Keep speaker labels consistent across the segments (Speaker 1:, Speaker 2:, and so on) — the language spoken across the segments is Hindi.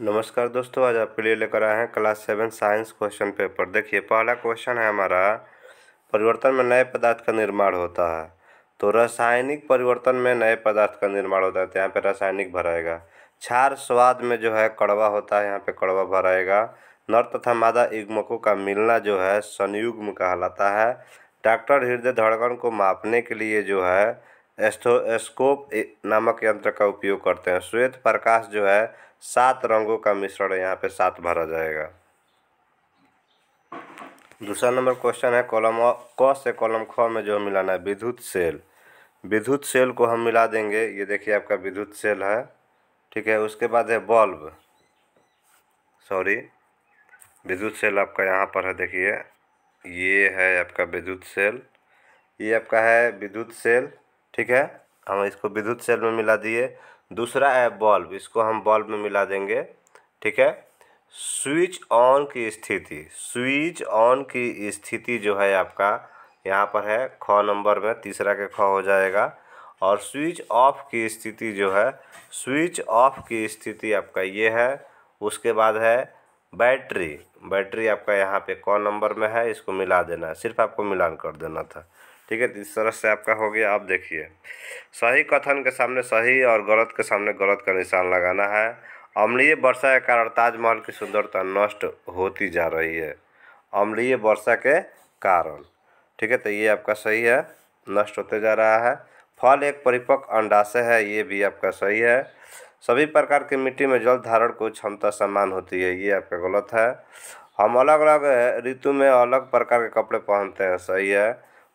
Speaker 1: नमस्कार दोस्तों आज आपके लिए लेकर आए हैं class seven science question paper देखिए पहला क्वेश्चन है हमारा परिवर्तन में नए पदार्थ का निर्माण होता है तो रासायनिक परिवर्तन में नए पदार्थ का निर्माण होता है तो यहाँ पर रासायनिक भराएगा क्षार स्वाद में जो है कड़वा होता है यहाँ पे कड़वा भराएगा नर तथा मादा युग्मकों का मिलना जो है संयुग्म कहलाता है डॉक्टर हृदय धड़कन को मापने के लिए जो है एस्थोस्कोप नामक यंत्र का उपयोग करते हैं श्वेत प्रकाश जो है सात रंगों का मिश्रण यहाँ पे सात भरा जाएगा दूसरा नंबर क्वेश्चन है कॉलम क से कॉलम ख में जो मिलाना है विद्युत सेल विद्युत सेल को हम मिला देंगे ये देखिए आपका विद्युत सेल है ठीक है उसके बाद है बल्ब सॉरी विद्युत सेल आपका यहाँ पर है देखिए ये है आपका विद्युत सेल ये आपका है विद्युत सेल ठीक है हम इसको विद्युत सेल में मिला दिए दूसरा है बल्ब इसको हम बल्ब में मिला देंगे ठीक है स्विच ऑन की स्थिति स्विच ऑन की स्थिति जो है आपका यहाँ पर है ख नंबर में तीसरा के ख हो जाएगा और स्विच ऑफ की स्थिति जो है स्विच ऑफ की स्थिति आपका ये है उसके बाद है बैटरी बैटरी आपका यहाँ पे कौन नंबर में है इसको मिला देना है सिर्फ आपको मिलान कर देना था ठीक है तो इस तरह से आपका हो गया आप देखिए सही कथन के सामने सही और गलत के सामने गलत का निशान लगाना है अम्लीय वर्षा के कारण ताजमहल की सुंदरता नष्ट होती जा रही है अम्लीय वर्षा के कारण ठीक है तो ये आपका सही है नष्ट होते जा रहा है फल एक परिपक्व अंडाशय है ये भी आपका सही है सभी प्रकार की मिट्टी में जल धारण को क्षमता समान होती है ये आपका गलत है हम अलग अलग ऋतु में अलग प्रकार के कपड़े पहनते हैं सही है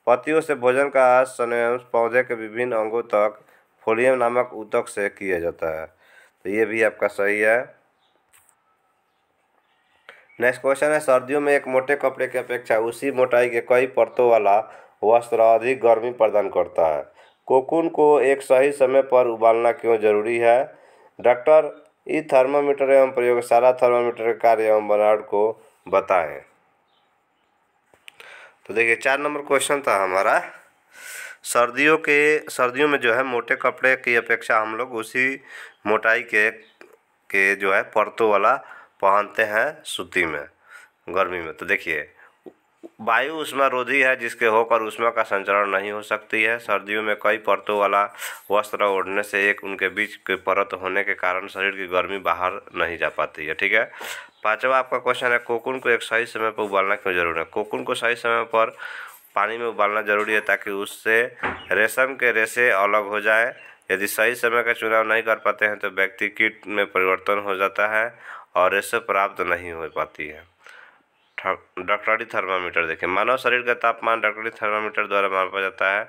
Speaker 1: पतियों से भोजन का संयम पौधे के विभिन्न अंगों तक फोलियम नामक ऊतक से किया जाता है तो ये भी आपका सही है नेक्स्ट क्वेश्चन है सर्दियों में एक मोटे कपड़े की अपेक्षा उसी मोटाई के कई परतों वाला वस्त्र अधिक गर्मी प्रदान करता है कोकुन को एक सही समय पर उबालना क्यों जरूरी है डॉक्टर ई थर्मामीटर एवं प्रयोगशाला थर्मामीटर के कार्य एवं बनावट को बताएं तो देखिए चार नंबर क्वेश्चन था हमारा सर्दियों के सर्दियों में जो है मोटे कपड़े की अपेक्षा हम लोग उसी मोटाई के के जो है परतों वाला पहनते हैं सूती में गर्मी में तो देखिए वायु रोधी है जिसके होकर उष्मा का संचरण नहीं हो सकती है सर्दियों में कई परतों वाला वस्त्र ओढ़ने से एक उनके बीच के परत होने के कारण शरीर की गर्मी बाहर नहीं जा पाती है ठीक है पाँचवा आपका क्वेश्चन है कोकुन को एक सही समय पर उबालना क्यों जरूरी है कोकुन को सही समय पर पानी में उबालना जरूरी है ताकि उससे रेशम के रेशे अलग हो जाए यदि सही समय का चुनाव नहीं कर पाते हैं तो व्यक्ति कीट में परिवर्तन हो जाता है और रेशे प्राप्त नहीं हो पाती है डॉक्टरी थर्मामीटर देखें मानव शरीर का तापमान डॉक्टरी थर्मामीटर द्वारा मापा जाता है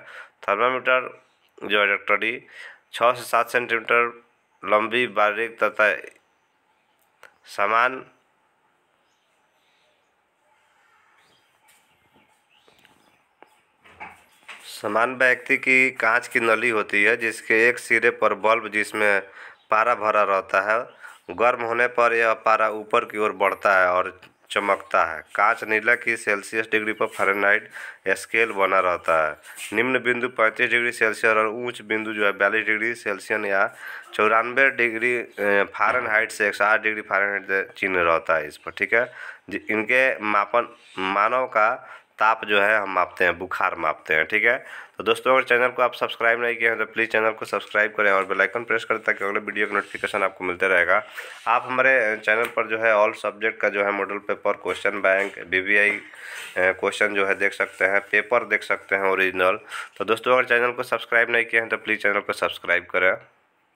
Speaker 1: थर्मामीटर जो है डॉक्टरी छः से सात सेंटीमीटर लंबी बारीक तथा समान समान व्यक्ति की कांच की नली होती है जिसके एक सिरे पर बल्ब जिसमें पारा भरा रहता है गर्म होने पर यह पारा ऊपर की ओर बढ़ता है और चमकता है कांच नीला की सेल्सियस डिग्री पर फारेनहाइट स्केल बना रहता है निम्न बिंदु 35 डिग्री सेल्सियस और ऊंच बिंदु जो है बयालीस डिग्री सेल्सियस या चौरानवे डिग्री फारेनहाइट से एक डिग्री फारेनहाइट चिन्ह रहता है इस पर ठीक है इनके मापन मानव का ताप जो है हम मापते हैं बुखार मापते हैं ठीक है तो दोस्तों अगर चैनल को आप सब्सक्राइब नहीं किए हैं तो प्लीज़ चैनल को सब्सक्राइब करें और बेल आइकन प्रेस करें ताकि अगले वीडियो का नोटिफिकेशन आपको मिलते रहेगा आप हमारे चैनल पर जो है ऑल सब्जेक्ट का जो है मॉडल पेपर क्वेश्चन बैंक आई क्वेश्चन जो है देख सकते हैं पेपर देख सकते हैं ओरिजिनल तो दोस्तों अगर चैनल को सब्सक्राइब नहीं किए हैं तो प्लीज़ चैनल को सब्सक्राइब करें